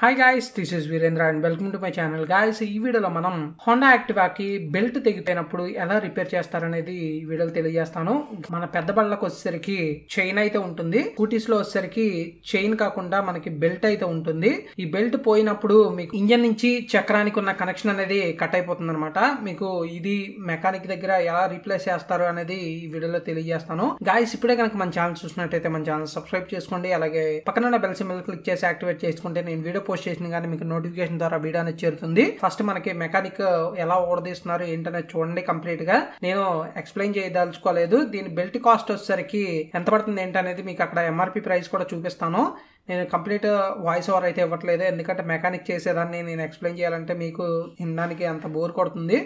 hi guys this is Virendra and welcome to my channel guys ఈ వీడియోలో మనం Honda యాక్టివాకి belt తెగిపోయినప్పుడు ఎలా రిపేర్ చేస్తారనేది ఈ వీడియోలో తెలియజేస్తాను మన పెద్ద బళ్ళకు వచ్చేసరికి చైన్ అయితే ఉంటుంది స్కూటీస్ లో వచ్చేసరికి చైన్ కాకుండా మనకి బెల్ట్ అయితే ఉంటుంది ఈ బెల్ట్ పోయినప్పుడు మీకు ఇంజన్ నుంచి చక్రానికి ఉన్న కనెక్షన్ అనేది కట్ అయిపోతుంది అనమాట మీకు ఇది మెకానిక్ దగ్గర ఎలా రీప్లేస్ చేస్తారు అనేది ఈ వీడియోలో తెలియజేస్తాను గాయస్ ఇప్పుడే కనుక మన ఛానల్ చూసినట్టయితే మన ఛానల్ సబ్స్క్రైబ్ చేసుకోండి అలాగే పక్కన బెల్ సింబల్ క్లిక్ చేసి యాక్టివేట్ చేసుకుంటే నేను వీడియో పోస్ట్ చేసిన కానీ మీకు నోటిఫికేషన్ ద్వారా వీడియో అనేది చేరుతుంది ఫస్ట్ మనకి మెకానిక్ ఎలా ఓడదీస్తున్నారు ఏంటనేది చూడండి కంప్లీట్ గా నేను ఎక్స్ప్లెయిన్ చేయదలుచుకోలేదు దీని బెల్ట్ కాస్ట్ వచ్చేసరికి ఎంత పడుతుంది ఏంటనేది మీకు అక్కడ ఎంఆర్పి ప్రైస్ కూడా చూపిస్తాను నేను కంప్లీట్ వాయిస్ ఓవర్ అయితే ఇవ్వట్లేదు ఎందుకంటే మెకానిక్ చేసేదాన్ని నేను ఎక్స్ప్లెయిన్ చేయాలంటే మీకు వినడానికి అంత బోర్ కొడుతుంది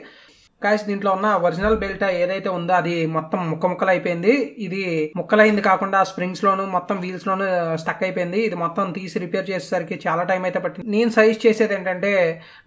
కాస్ దీంట్లో ఉన్న ఒరిజినల్ బెల్ట్ ఏదైతే ఉందో అది మొత్తం ముక్క ముక్కలు అయిపోయింది ఇది ముక్కలైంది కాకుండా స్ప్రింగ్స్ లోను మొత్తం వీల్స్ లోను స్టక్ అయిపోయింది ఇది మొత్తం తీసి రిపేర్ చేసేసరికి చాలా టైం అయితే పట్టింది నేను సజెస్ట్ చేసేది ఏంటంటే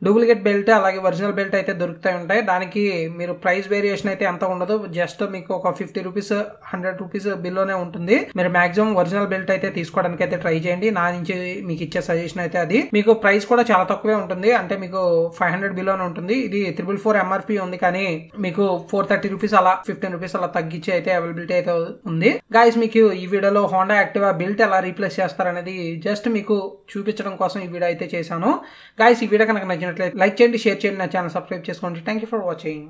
డూప్లికేట్ బెల్ట్ అలాగే ఒరిజినల్ బెల్ట్ అయితే దొరుకుతాయి ఉంటాయి దానికి మీరు ప్రైస్ వేరియేషన్ అయితే ఎంత ఉండదు జస్ట్ మీకు ఒక ఫిఫ్టీ రూపీస్ హండ్రెడ్ రూపీస్ బిల్లోనే ఉంటుంది మీరు మాక్సిమం ఒరిజినల్ బెల్ట్ అయితే తీసుకోవడానికి అయితే ట్రై చేయండి నా నుంచి మీకు ఇచ్చే సజెషన్ అయితే అది మీకు ప్రైస్ కూడా చాలా తక్కువే ఉంటుంది అంటే మీకు ఫైవ్ హండ్రెడ్ బిల్లోనే ఉంటుంది ఇది త్రిబుల్ ఫోర్ ఎంఆర్పి ఉంది కానీ మీకు ఫోర్ థర్టీ రూపీస్ అలా ఫిఫ్టీన్ రూపీస్ అలా తగ్గించి అయితే అవైలబిలిటీ అయితే ఉంది గాయస్ మీకు ఈ వీడియోలో హోండా యాక్టివా బిల్ట్ ఎలా రీప్లేస్ చేస్తారనేది జస్ట్ మీకు చూపించడం కోసం ఈ వీడియో అయితే చేశాను గాయస్ ఈ వీడియో కనుక నచ్చినట్లయితే లైక్ చేయండి షేర్ చేయండి నా ఛానల్ సబ్స్క్రైబ్ చేసుకోండి థ్యాంక్ యూ ఫర్ వాచింగ్